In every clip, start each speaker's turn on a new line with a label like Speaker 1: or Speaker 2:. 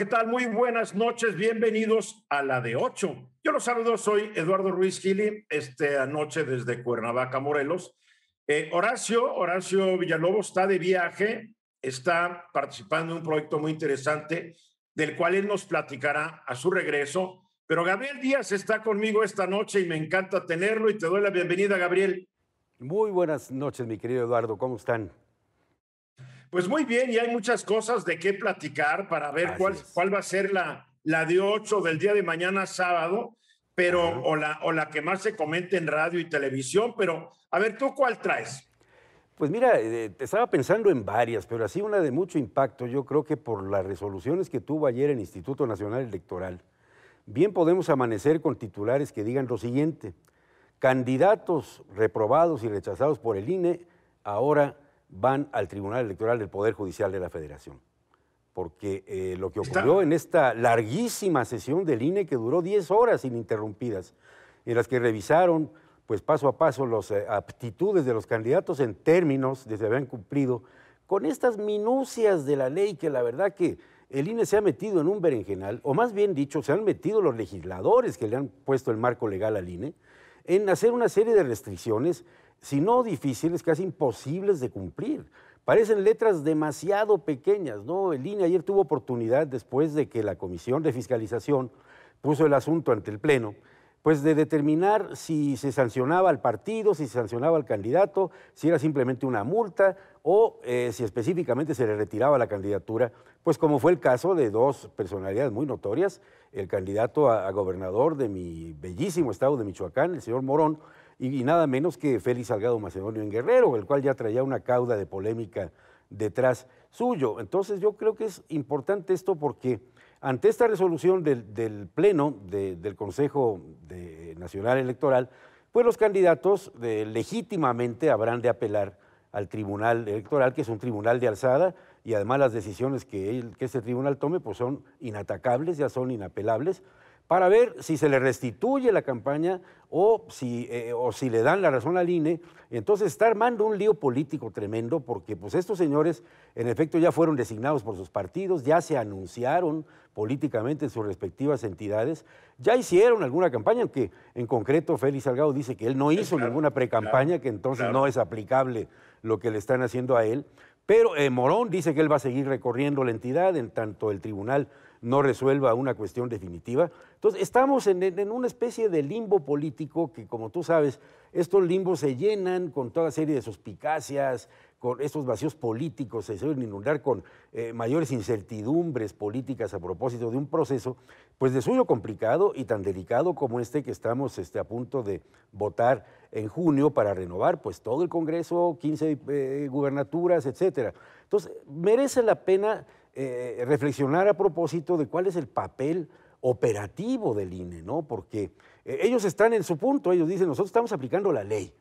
Speaker 1: ¿qué tal? Muy buenas noches, bienvenidos a la de Ocho. Yo los saludo, soy Eduardo Ruiz Gili, este anoche desde Cuernavaca, Morelos. Eh, Horacio, Horacio Villalobos está de viaje, está participando en un proyecto muy interesante del cual él nos platicará a su regreso. Pero Gabriel Díaz está conmigo esta noche y me encanta tenerlo y te doy la bienvenida, Gabriel.
Speaker 2: Muy buenas noches, mi querido Eduardo, ¿cómo están? Pues muy bien, y hay
Speaker 1: muchas cosas de qué platicar para ver cuál, cuál va a ser la, la de 8 del día de mañana sábado, pero o la, o la que más se comente en radio y televisión, pero
Speaker 2: a ver, ¿tú cuál traes? Pues mira, eh, estaba pensando en varias, pero así una de mucho impacto, yo creo que por las resoluciones que tuvo ayer el Instituto Nacional Electoral, bien podemos amanecer con titulares que digan lo siguiente, candidatos reprobados y rechazados por el INE ahora van al Tribunal Electoral del Poder Judicial de la Federación. Porque eh, lo que ocurrió en esta larguísima sesión del INE que duró 10 horas ininterrumpidas, en las que revisaron pues paso a paso las eh, aptitudes de los candidatos en términos de si habían cumplido con estas minucias de la ley que la verdad que el INE se ha metido en un berenjenal, o más bien dicho, se han metido los legisladores que le han puesto el marco legal al INE, en hacer una serie de restricciones si no difíciles, casi imposibles de cumplir. Parecen letras demasiado pequeñas, ¿no? El INE ayer tuvo oportunidad, después de que la Comisión de Fiscalización puso el asunto ante el Pleno, pues de determinar si se sancionaba al partido, si se sancionaba al candidato, si era simplemente una multa o eh, si específicamente se le retiraba la candidatura, pues como fue el caso de dos personalidades muy notorias, el candidato a gobernador de mi bellísimo estado de Michoacán, el señor Morón, y, nada menos que Félix Salgado Macedonio en Guerrero, el cual ya traía una cauda de polémica detrás suyo. Entonces yo creo que es importante esto porque ante esta resolución del, Pleno del Consejo Nacional Electoral, pues los candidatos eh, legítimamente habrán de apelar al Tribunal Electoral, que es un tribunal de alzada, y además las decisiones que, este tribunal tome pues son inatacables, ya son inapelables para ver si se le restituye la campaña o si, eh, o si le dan la razón al INE. Entonces está armando un lío político tremendo porque pues estos señores en efecto ya fueron designados por sus partidos, ya se anunciaron políticamente en sus respectivas entidades, ya hicieron alguna campaña, aunque en concreto Félix Salgado dice que él no hizo ninguna precampaña, que entonces no es aplicable lo que le están haciendo a él. Pero eh, Morón dice que él va a seguir recorriendo la entidad, en tanto el tribunal no resuelva una cuestión definitiva. Entonces, estamos en, una especie de limbo político que, como tú sabes, estos limbos se llenan con toda serie de suspicacias, con estos vacíos políticos, se suelen inundar con eh, mayores incertidumbres políticas a propósito de un proceso, pues de suyo complicado y tan delicado como este que estamos este, a punto de votar en junio para renovar pues todo el Congreso, 15 eh, gubernaturas, etcétera. Entonces, merece la pena eh, reflexionar a propósito de cuál es el papel operativo del INE, ¿no? Porque eh, ellos están en su punto, ellos dicen, nosotros estamos aplicando la ley,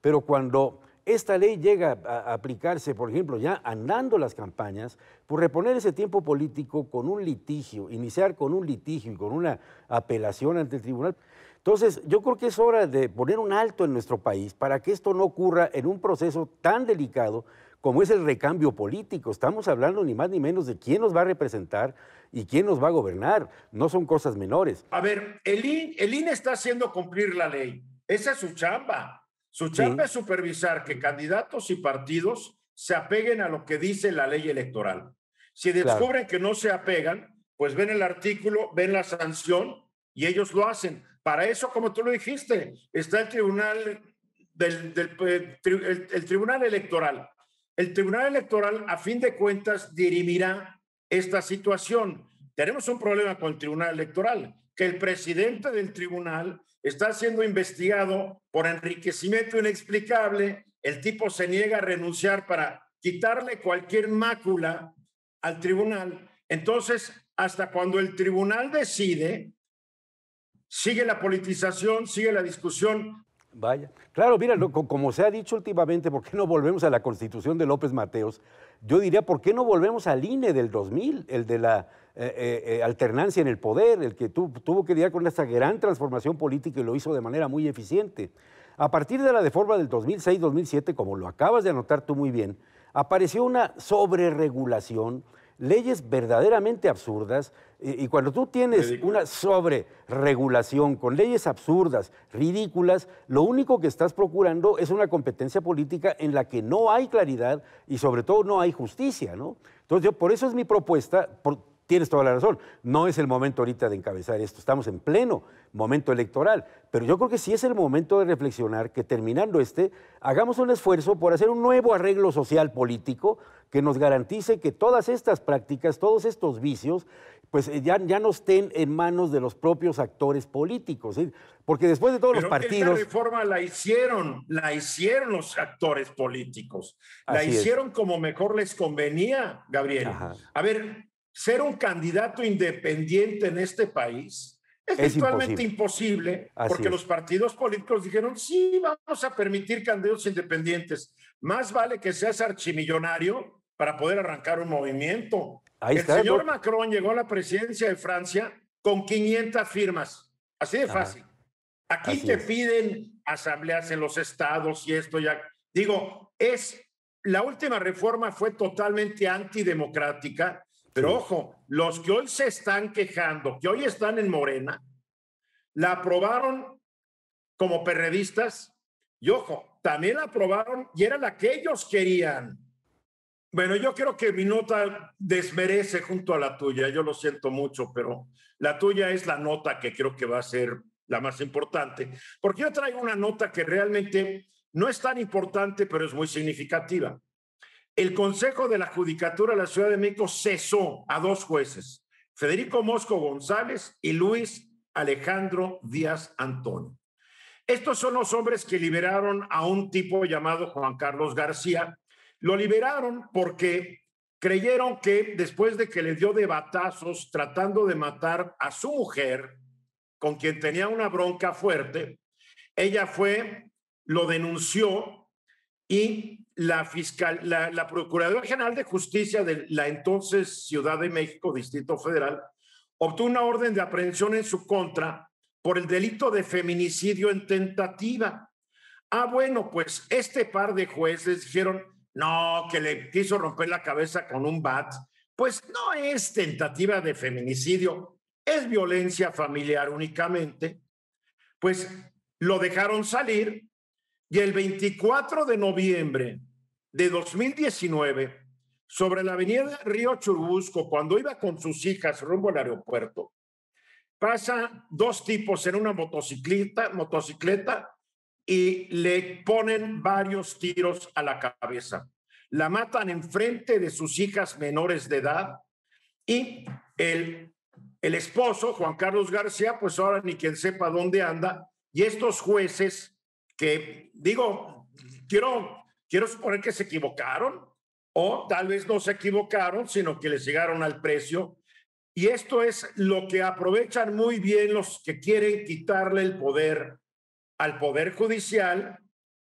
Speaker 2: pero cuando esta ley llega a aplicarse, por ejemplo, ya andando las campañas, por pues reponer ese tiempo político con un litigio, iniciar con un litigio y con una apelación ante el tribunal. Entonces, yo creo que es hora de poner un alto en nuestro país para que esto no ocurra en un proceso tan delicado como es el recambio político. Estamos hablando ni más ni menos de quién nos va a representar y quién nos va a gobernar. No son cosas menores. A
Speaker 1: ver, el, INE está haciendo cumplir la ley. Esa es su chamba. Su chamba es supervisar que candidatos y partidos se apeguen a lo que dice la ley electoral. Si descubren que no se apegan, pues ven el artículo, ven la sanción y ellos lo hacen. Para eso, como tú lo dijiste, está el Tribunal del, eh, el Tribunal Electoral el Tribunal Electoral, a fin de cuentas, dirimirá esta situación. Tenemos un problema con el Tribunal Electoral, que el presidente del tribunal está siendo investigado por enriquecimiento inexplicable. El tipo se niega a renunciar para quitarle cualquier mácula al tribunal. Entonces, hasta cuando el tribunal decide,
Speaker 2: sigue la politización, sigue la discusión. Vaya. Claro, mira, como se ha dicho últimamente, ¿por qué no volvemos a la constitución de López Mateos? Yo diría, ¿por qué no volvemos al INE del 2000, el de la eh, eh, eh, alternancia en el poder, el que tuvo que lidiar con esta gran transformación política y lo hizo de manera muy eficiente? A partir de la deforma del 2006-2007, como lo acabas de anotar tú muy bien, apareció una sobreregulación, leyes verdaderamente absurdas y, cuando tú tienes una sobre regulación con leyes absurdas, ridículas, lo único que estás procurando es una competencia política en la que no hay claridad y sobre todo no hay justicia, ¿no? Entonces, yo, por eso es mi propuesta, tienes toda la razón, no es el momento ahorita de encabezar esto, estamos en pleno momento electoral, pero yo creo que sí es el momento de reflexionar que terminando este, hagamos un esfuerzo por hacer un nuevo arreglo social político que nos garantice que todas estas prácticas, todos estos vicios, pues eh, ya, ya no estén en manos de los propios actores políticos. Porque después de todos los partidos... La
Speaker 1: reforma la hicieron, la hicieron los actores políticos. La hicieron como mejor les convenía, Gabriel. A ver, ser un candidato independiente en este país es, imposible, porque los partidos políticos dijeron, sí, vamos a permitir candidatos independientes. Más vale que seas archimillonario para poder arrancar un movimiento. el señor Macron llegó a la presidencia de Francia con 500 firmas, así de fácil. Aquí te piden asambleas en los estados y esto ya. Digo, es la última reforma fue totalmente antidemocrática pero ojo, los que hoy se están quejando, que hoy están en Morena, la aprobaron como perredistas y ojo, también la aprobaron y era la que ellos querían. Bueno, yo creo que mi nota desmerece junto a la tuya, yo lo siento mucho, pero la tuya es la nota que creo que va a ser la más importante, porque yo traigo una nota que realmente no es tan importante, pero es muy significativa. El Consejo de la Judicatura de la Ciudad de México cesó a dos jueces, Federico Mosco González y Luis Alejandro Díaz Antonio. Estos son los hombres que liberaron a un tipo llamado Juan Carlos García. Lo liberaron porque creyeron que después de que le dio de batazos tratando de matar a su mujer, con quien tenía una bronca fuerte, ella fue, lo denunció y la fiscal, la, Procuradora General de Justicia de la entonces Ciudad de México, Distrito Federal, obtuvo una orden de aprehensión en su contra por el delito de feminicidio en tentativa. Ah, bueno, pues este par de jueces dijeron, no, que le quiso romper la cabeza con un bat. Pues no es tentativa de feminicidio, es violencia familiar únicamente. Pues lo dejaron salir y el 24 de noviembre de 2019, sobre la avenida Río Churubusco, cuando iba con sus hijas rumbo al aeropuerto, pasa dos tipos en una motocicleta, motocicleta y le ponen varios tiros a la cabeza. La matan enfrente de sus hijas menores de edad y el, el esposo, Juan Carlos García, pues ahora ni quien sepa dónde anda, y estos jueces que digo, quiero, quiero suponer que se equivocaron o tal vez no se equivocaron, sino que les llegaron al precio. Y esto es lo que aprovechan muy bien los que quieren quitarle el poder al Poder Judicial.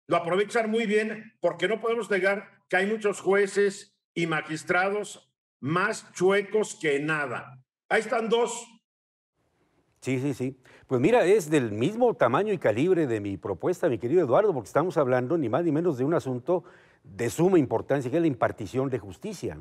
Speaker 1: Lo aprovechan muy bien porque no podemos negar que hay muchos jueces y magistrados
Speaker 2: más chuecos que nada. Ahí están dos. Sí, sí, sí. Pues mira, es del mismo tamaño y calibre de mi propuesta, mi querido Eduardo, porque estamos hablando ni más ni menos de un asunto de suma importancia, que es la impartición de justicia.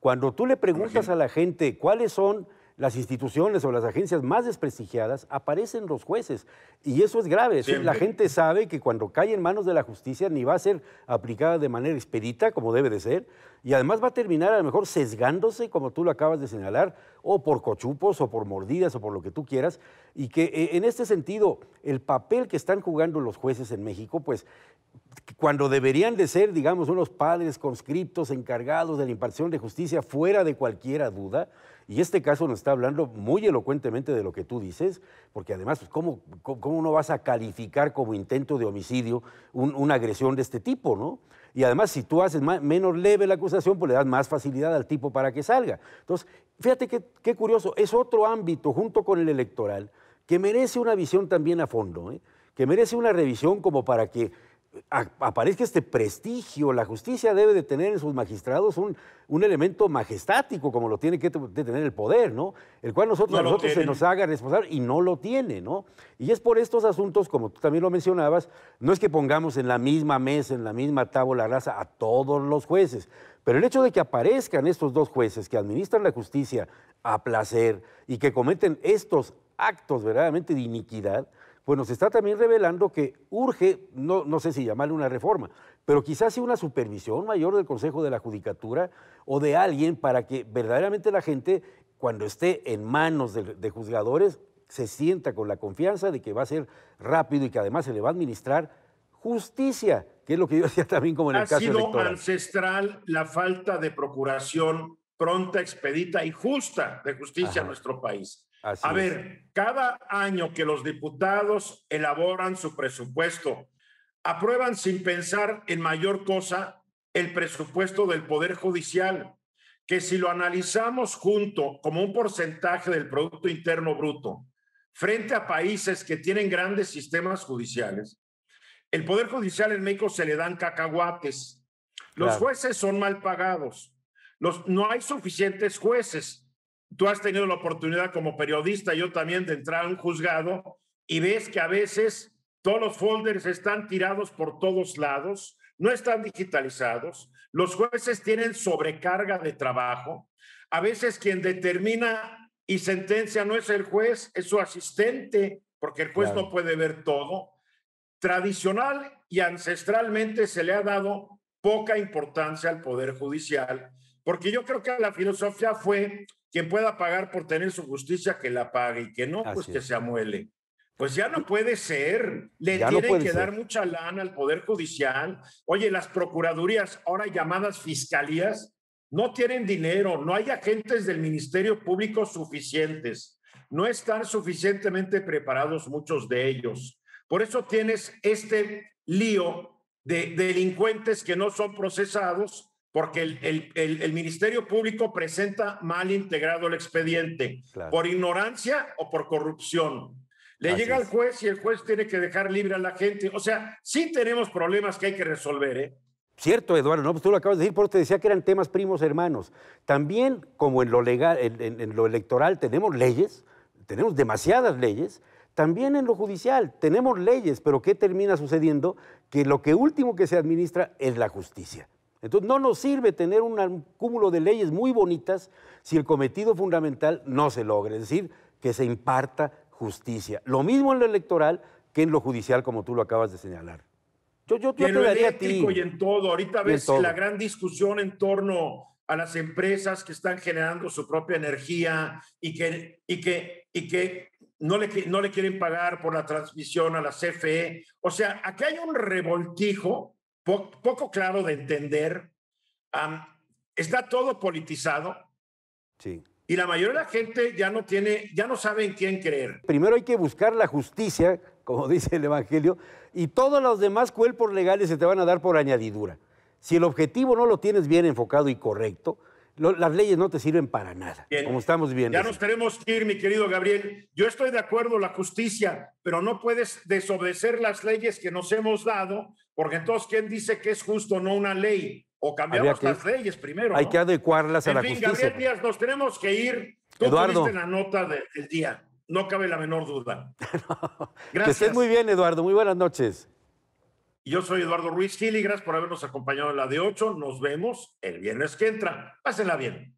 Speaker 2: Cuando tú le preguntas a la gente cuáles son las instituciones o las agencias más desprestigiadas, aparecen los jueces. Y eso es grave. La gente sabe que cuando cae en manos de la justicia ni va a ser aplicada de manera expedita, como debe de ser, y además va a terminar a lo mejor sesgándose, como tú lo acabas de señalar, o por cochupos, o por mordidas, o por lo que tú quieras, y que eh, en este sentido el papel que están jugando los jueces en México, pues cuando deberían de ser, digamos, unos padres conscriptos encargados de la impartición de justicia, fuera de cualquiera duda, y este caso nos está hablando muy elocuentemente de lo que tú dices, porque además, pues, ¿cómo, no vas a calificar como intento de homicidio una agresión de este tipo, no? Y además, si tú haces menos leve la acusación, pues le das más facilidad al tipo para que salga. Entonces, fíjate qué curioso, es otro ámbito junto con el electoral que merece una visión también a fondo, ¿eh? que merece una revisión como para que aparezca este prestigio. La justicia debe de tener en sus magistrados un, elemento majestático, como lo tiene que tener el poder, ¿no? El cual nosotros, a nosotros se nos haga responsable y no lo tiene, ¿no? Y es por estos asuntos, como tú también lo mencionabas, no es que pongamos en la misma mesa, en la misma tabla rasa a todos los jueces, pero el hecho de que aparezcan estos dos jueces que administran la justicia a placer y que cometen estos actos verdaderamente de iniquidad, pues nos está también revelando que urge, no, no sé si llamarle una reforma, pero quizás sí una supervisión mayor del Consejo de la Judicatura o de alguien para que verdaderamente la gente, cuando esté en manos de, juzgadores, se sienta con la confianza de que va a ser rápido y que además se le va a administrar justicia, que es lo que yo decía también como en el ha sido
Speaker 1: ancestral la falta de procuración pronta, expedita y justa de justicia a en nuestro país
Speaker 2: a ver,
Speaker 1: cada año que los diputados elaboran su presupuesto, aprueban sin pensar en mayor cosa el presupuesto del Poder Judicial, que si lo analizamos junto como un porcentaje del Producto Interno Bruto, frente a países que tienen grandes sistemas judiciales, el Poder Judicial en México se le dan cacahuates. Los jueces son mal pagados. Los, no hay suficientes jueces tú has tenido la oportunidad como periodista, yo también, de entrar a un juzgado y ves que a veces todos los folders están tirados por todos lados, no están digitalizados, los jueces tienen sobrecarga de trabajo, a veces quien determina y sentencia no es el juez, es su asistente, porque el juez no puede ver todo. Tradicional y ancestralmente se le ha dado poca importancia al Poder Judicial, porque yo creo que la filosofía fue quien pueda pagar por tener su justicia, que la pague y que no, pues que se amuele. Pues ya no puede ser. Le tienen que dar mucha lana al Poder Judicial. Oye, las procuradurías, ahora llamadas fiscalías, no tienen dinero, no hay agentes del Ministerio Público suficientes, no están suficientemente preparados muchos de ellos. Por eso tienes este lío de delincuentes que no son procesados porque el, Ministerio Público presenta mal integrado el expediente por ignorancia o por corrupción.
Speaker 2: Le llega al juez y el juez tiene que dejar libre a la gente. O sea, sí tenemos problemas que hay que resolver. ¿eh? Cierto, Eduardo, no, pues tú lo acabas de decir, porque te decía que eran temas primos hermanos. También, como en lo, legal, en lo electoral tenemos leyes, tenemos demasiadas leyes, también en lo judicial tenemos leyes, pero ¿qué termina sucediendo? Que lo que último que se administra es la justicia. Entonces no nos sirve tener un cúmulo de leyes muy bonitas si el cometido fundamental no se logra, es decir, que se imparta justicia. Lo mismo en lo electoral que en lo judicial, como tú lo acabas de señalar. Yo, yo, te lo daría a Y
Speaker 1: en todo, ahorita ves la gran discusión en torno a las empresas que están generando su propia energía y que, y que, y que no, le, no le quieren pagar por la transmisión a la CFE. O sea, aquí hay un revoltijo poco claro de entender. está todo politizado. Y la mayoría de la gente ya no tiene, ya no sabe en quién creer.
Speaker 2: Primero hay que buscar la justicia, como dice el Evangelio, y todos los demás cuerpos legales se te van a dar por añadidura. Si el objetivo no lo tienes bien enfocado y correcto, las leyes no te sirven para nada, como estamos viendo. Ya
Speaker 1: nos tenemos que ir, mi querido Gabriel. Yo estoy de acuerdo, la justicia, pero no puedes desobedecer las leyes que nos hemos dado, porque entonces, ¿quién dice que es justo no una ley? O cambiamos las leyes primero. Hay que adecuarlas a la fin, Gabriel Díaz, nos tenemos que ir.
Speaker 2: Tú Eduardo. la
Speaker 1: nota del día, no cabe la menor duda.
Speaker 2: Gracias. Que estés muy bien, Eduardo. Muy buenas noches.
Speaker 1: Yo soy Eduardo Ruiz gracias por habernos acompañado en la de 8. Nos vemos el viernes que entra. Pásenla bien.